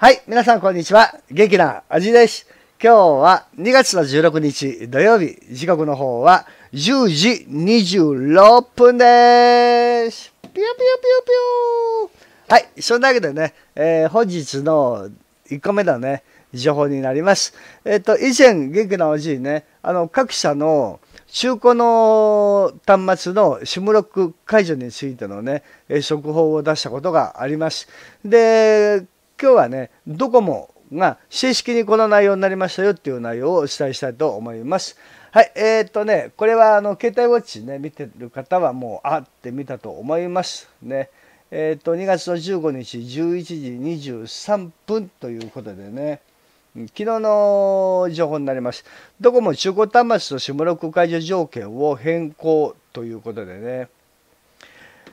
はい、皆さんこんにちは。元気な味です。今日は2月の16日土曜日、時刻の方は10時26分です。ピヨピヨピヨピヨはい、そんなわけでね、えー、本日の1個目のね、情報になります。えっ、ー、と、以前、元気なおじいね、あの、各社の中古の端末のシムロック解除についてのね、速報を出したことがあります。で、今日はねドコモが正式にこの内容になりましたよっていう内容をお伝えしたいと思います。はい、えー、っとね、これはあの携帯ウォッチね、見てる方はもう、あって見たと思いますね。えー、っと、2月の15日11時23分ということでね、昨日の情報になります。ドコモ中古端末と下6解除条件を変更ということでね、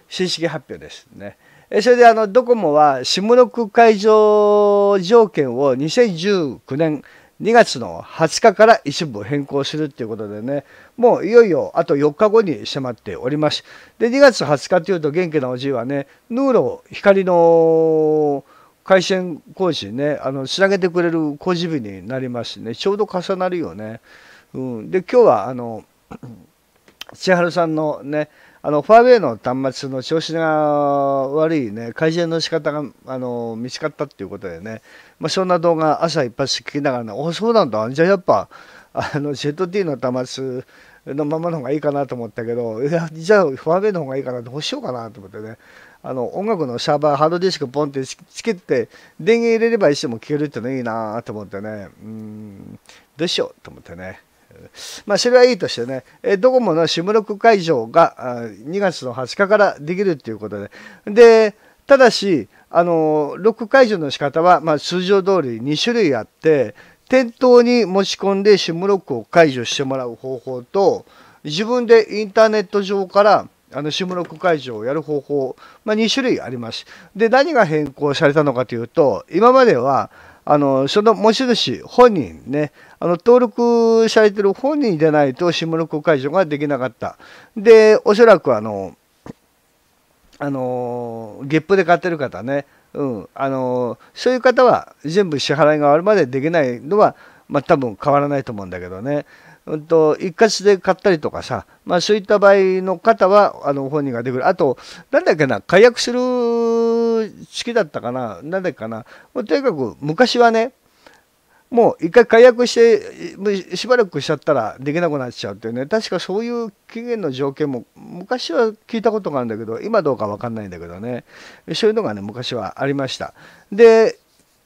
正式発表ですね。それであのドコモは下の区会場条件を2019年2月の20日から一部変更するということでね、もういよいよあと4日後に迫っております。で、2月20日というと元気なおじいはね、ヌーロ光の回線工事ね、あの、つなげてくれる工事日になりますね。ちょうど重なるよね。うん。で、今日はあの、千春さんのね、あの、ファーウェイの端末の調子が悪いね、改善の仕方が、あの、見つかったっていうことでね、まあ、そんな動画朝一発聞きながらね、おそうなんだ、じゃあやっぱ、あの、ZT の端末のままの方がいいかなと思ったけど、いや、じゃあファーウェイの方がいいかな、どうしようかなと思ってね、あの、音楽のサーバー、ハードディスクポンってつけて、電源入れればいつでも消えるってのいいなと思ってね、うん、どうしようと思ってね。まあ、それはいいとしてね、ドコモの SIM 6会場が2月の20日からできるということで、で、ただし、あの、ロック解除の仕方は、まあ、通常通り2種類あって、店頭に持ち込んでシムロックを解除してもらう方法と、自分でインターネット上から、s i シムロック解除をやる方法、まあ、2種類あります。で、何が変更されたのかというと、今までは、あのその持ち主本人ねあの登録されてる本人でないと下の子解除ができなかったでおそらくあのあのゲップで買ってる方ね、うんあのそういう方は全部支払いが終わるまでできないのは、まあ、多分変わらないと思うんだけどね。うんと、一括で買ったりとかさ、まあそういった場合の方は、あの、本人ができる。あと、なんだっけな、解約する式だったかななぜかなとにかく昔はねもう一回解約してしばらくしちゃったらできなくなっちゃうっていうね確かそういう期限の条件も昔は聞いたことがあるんだけど今どうか分かんないんだけどねそういうのがね昔はありましたで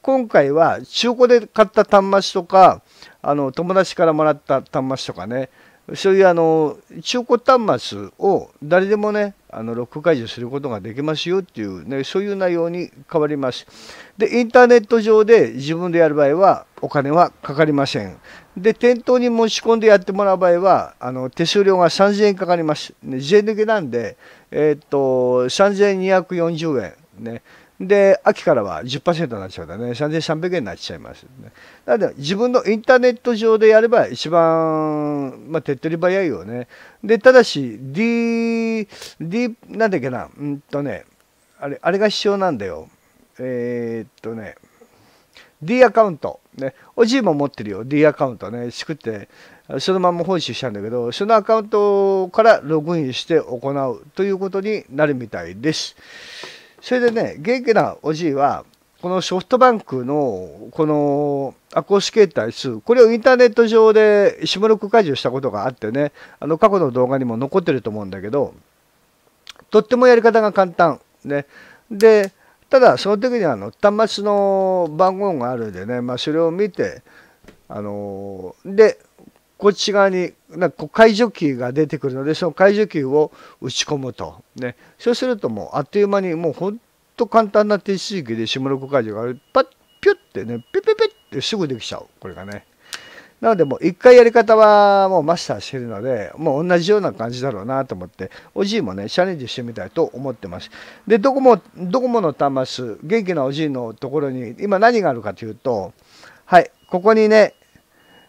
今回は中古で買った端末とかあの友達からもらった端末とかねそういうあの中古端末を誰でもねあのロック解除することができますよっていう、ね、そういう内容に変わります。でインターネット上で自分でやる場合はお金はかかりません。で店頭に持ち込んでやってもらう場合はあの手数料が3000円かかります。税抜けなんで、えっと3240円、ね、で、秋からは10%になっちゃうからね、3300円になっちゃいますね。なので、自分のインターネット上でやれば一番、まあ、手っ取り早いよね。で、ただし、D、D、なんだっけな、うんとね、あれ、あれが必要なんだよ。えー、っとね、D アカウント。ね、おじいも持ってるよ、D アカウントね、作って、そのまま放出したんだけど、そのアカウントからログインして行うということになるみたいです。それでね元気なおじいはこのソフトバンクのこのアコースター2、これをインターネット上で下録解除したことがあってねあの過去の動画にも残ってると思うんだけどとってもやり方が簡単ねでただその時にあの端末の番号があるんでね、まあ、それを見てあのでこっち側になんか解除キーが出てくるのでその解除キーを打ち込むと、ね、そうするともうあっという間にもうほんと簡単な手続きで下の子解除がパッピュッてねピュピュピュってすぐできちゃうこれがね。なのでもう一回やり方はもうマスターしてるので、もう同じような感じだろうなと思って、おじいもね、チャレンジしてみたいと思ってます。で、ドコモ、ドコモの端末、元気なおじいのところに、今何があるかというと、はい、ここにね、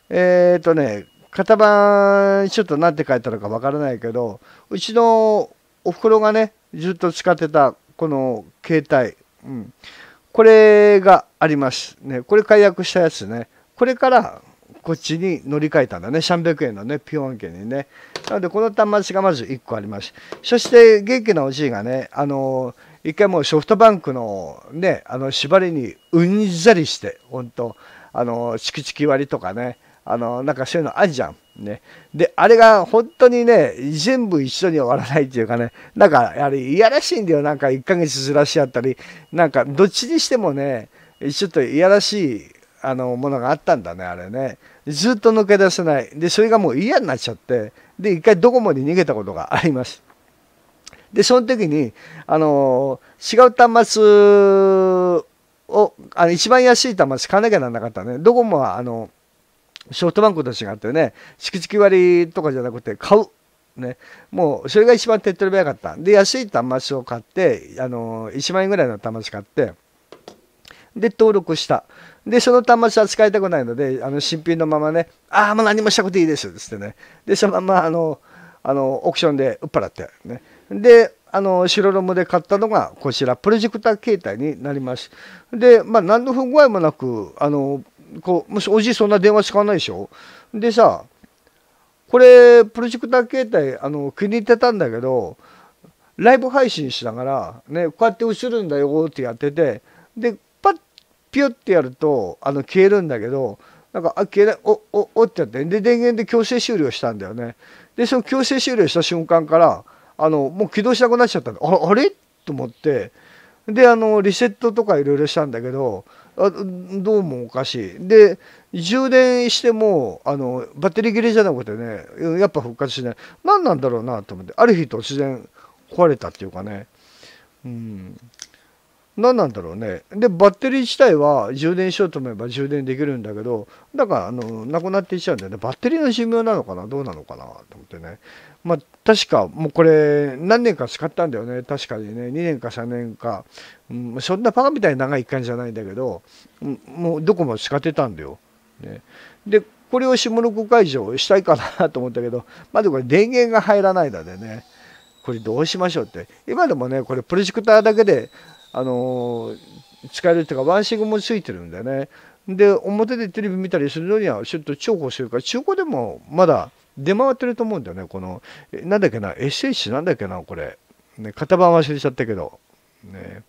えっ、ー、とね、型番ちょっと何て書いたのかわからないけどうちのおふくろがねずっと使ってたこの携帯、うん、これがありますねこれ解約したやつねこれからこっちに乗り換えたんだね300円のねピオン家にねなのでこの端末がまず1個ありますそして元気なおじいがねあの一回もうソフトバンクのねあの縛りにうんざりして本当あのチキチキ割りとかねあの、なんかそういうのあるじゃん。ね。で、あれが本当にね、全部一緒に終わらないっていうかね、なんか、あれ、いやらしいんだよ。なんか1ヶ月ずらし合ったり、なんか、どっちにしてもね、ちょっといやらしい、あの、ものがあったんだね、あれね。ずっと抜け出せない。で、それがもう嫌になっちゃって、で、一回ドコモに逃げたことがあります。で、その時に、あの、違う端末を、あの一番安い端末買わなきゃならなかったね。ドコモは、あの、ショフトバンクと違ってね、チ地チり割とかじゃなくて買う。ね、もうそれが一番手っ取り早かった。で、安い端末を買って、あの1万円ぐらいの端末買って、で、登録した。で、その端末は使いたくないので、あの新品のままね、ああ、もう何もしたくていいですってね。で、そのままあの、あの、オークションで売っ払って、ね。で、あの、白ロムで買ったのが、こちら、プロジェクター形態になります。で、まあ、何の不具合もなく、あの、こう、もしおじいそんな電話使わないでしょでさ、これ、プロジェクター携帯、あの、気に入ってたんだけど、ライブ配信しながら、ね、こうやって映るんだよってやってて、で、パッ、ピュってやると、あの、消えるんだけど、なんか、あ、消えない、お、お、おってやって、で、電源で強制終了したんだよね。で、その強制終了した瞬間から、あの、もう起動しなくなっちゃったんだ。ああれと思って、で、あの、リセットとかいろいろしたんだけど、あどうもおかしいで充電してもあのバッテリー切れじゃなくてねやっぱ復活しない何なんだろうなと思ってある日突然壊れたっていうかねうん何なんだろうねでバッテリー自体は充電しようと思えば充電できるんだけどだからあのなくなっていっちゃうんだよねバッテリーの寿命なのかなどうなのかなと思ってねまあ確かもうこれ何年か使ったんだよね確かにね2年か3年か、うん、そんなパカみたいに長い期間じゃないんだけど、うん、もうどこも使ってたんだよ、ね、でこれを下の5解除したいかなと思ったけどまだこれ電源が入らないのでねこれどうしましょうって今でもねこれプロジェクターだけであの使えるっていうかワンシングもついてるんだよねで表でテレビ見たりするのにはちょっと重宝してるから中古でもまだ出回ってると思うんだよねこのなんだっけな SH なんだっけなこれ、ね、型番忘れちゃったけどね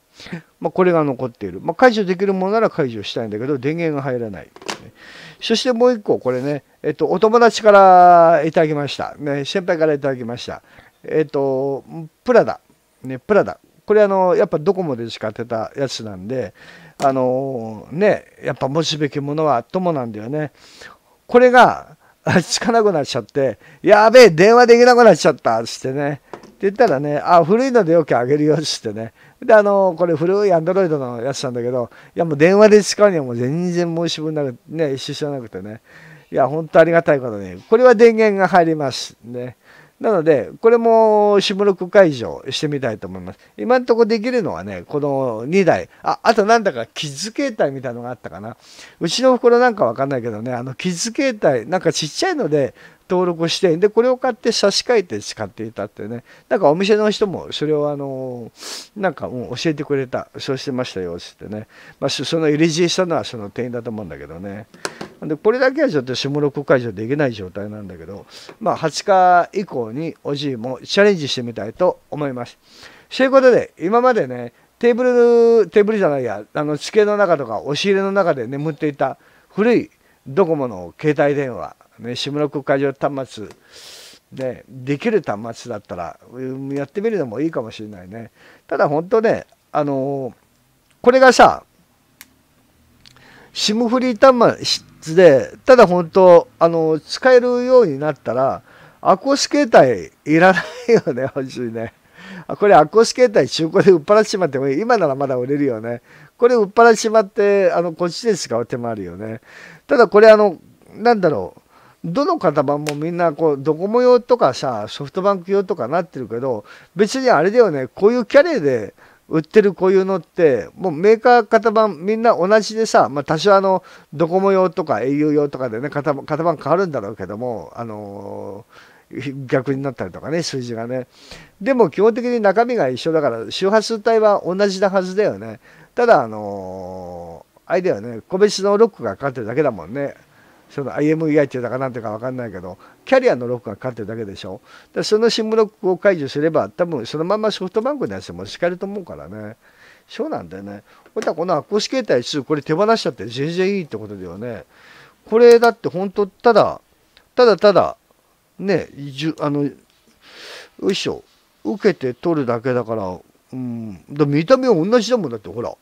まあ、これが残っている、まあ、解除できるものなら解除したいんだけど電源が入らない、そしてもう一個これね、えっと、お友達からいただきました、ね、先輩からいただきましたえっとプラダねプラダこれあのやっぱドコモでしか当てたやつなんであのねやっぱ持しべきものは友なんだよねこれが つかなくなっちゃって「やべえ電話できなくなっちゃった」っつってねって言ったらね「あ古いのでよくあげるよ」っつってねであのこれ古いアンドロイドのやつなんだけどいやもう電話で使うにはもう全然申し分なくね支障なくてねいや本当ありがたいことにこれは電源が入りますねなので、これも下6解除してみたいと思います。今んとこできるのはね、この2台。あ、あとなんだかキッズ携帯みたいのがあったかな。うちの袋なんかわかんないけどね、あのキッズ携帯、なんかちっちゃいので登録して、で、これを買って差し替えて使っていたってね。なんかお店の人もそれをあの、なんかもう教えてくれた。そうしてましたよ、つってね。まあ、その入り知恵したのはその店員だと思うんだけどね。でこれだけはちょっと下6解除できない状態なんだけど、まあ、20日以降におじいもチャレンジしてみたいと思います。ということで今までねテーブルテーブルじゃないやあの地形の中とか押し入れの中で眠っていた古いドコモの携帯電話、ね、下6解除端末でできる端末だったらやってみるのもいいかもしれないね。ただ本当ねあのこれがさシムフリー端末で、ただ本当、あの、使えるようになったら、アコース携帯いらないよね、欲しいね。これアコース携帯中古で売っ払ってしまってもいい。今ならまだ売れるよね。これ売っ払ってしまって、あの、こっちで使う手もあるよね。ただこれあの、なんだろう。どの型番もみんなこうドコモ用とかさソフトバンク用とかなってるけど別にあれだよねこういうキャリーで売ってるこういうのってもうメーカー型番みんな同じでさ、まあ、多少あのドコモ用とか au 用とかでね型型番変わるんだろうけどもあのー、逆になったりとかね数字がねでも基本的に中身が一緒だから周波数帯は同じなはずだよねただあのー、あれだよね個別のロックがかかってるだけだもんねその IMEI っていうかなんていうか分かんないけどキャリアのロックがかかってるだけでしょでその SIM ロックを解除すれば多分そのままソフトバンクのやつも敷かれると思うからねそうなんだよねほいたらこの発行式携帯2これ手放しちゃって全然いいってことだよねこれだって本当ただただただねあのよいしょ受けて取るだけだからうんだ見た目は同じだもんだってほら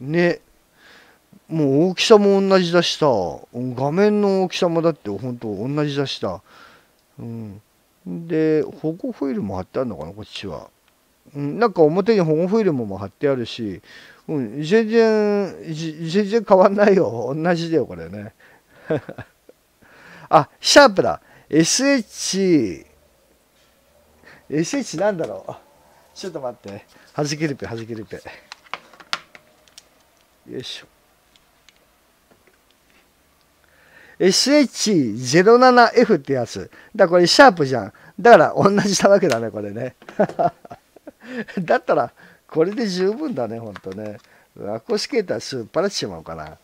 ねもう大きさも同じだしさ画面の大きさもだって本当同じだしさ、うん、で保護フィルム貼ってあるのかなこっちは、うん、なんか表に保護フィルムも貼ってあるし、うん、全然全然変わんないよ同じだよこれね あシャープだ SH SH なんだろうちょっと待ってはじけるペはじけるペよいしょ SH07F ってやつ。だからこれシャープじゃん。だから同じだわけだね、これね。だったら、これで十分だね、ほんとね。アコスケーターすっぱらしちまうかな。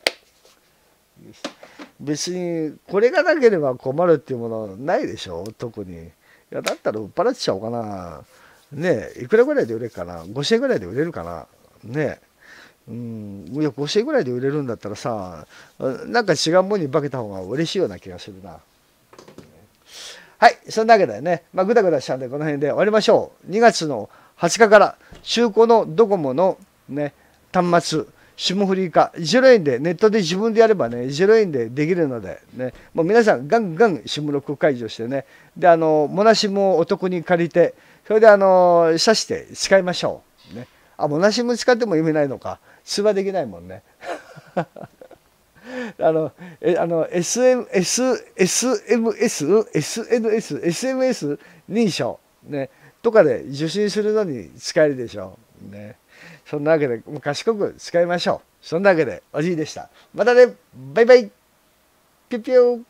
別に、これがなければ困るっていうものないでしょ、特に。いや、だったら売っ払っちゃおうかな。ねえ、いくらぐらいで売れるかな ?5000 円ぐらいで売れるかなねえ。うん、いや5円ぐらいで売れるんだったらさなんか違うものに化けた方が嬉しいような気がするな。はい、そんなわけだよね。まあ、ぐだぐだしたんで、この辺で終わりましょう。2月の20日から、中古のドコモのね、端末、霜降り化、0円で、ネットで自分でやればね、0円でできるので、ね、もう皆さん、ガンガンック解除してね、で、あの、もなしもお得に借りて、それで、あの、刺して使いましょう。あもう梨も使っても意味ないのか出馬できないもんね あのえあの SMSSMSSNSSMS 認証ねとかで受信するのに使えるでしょうねそんなわけでもう賢く使いましょうそんなわけでおじいでしたまたねバイバイピュピュー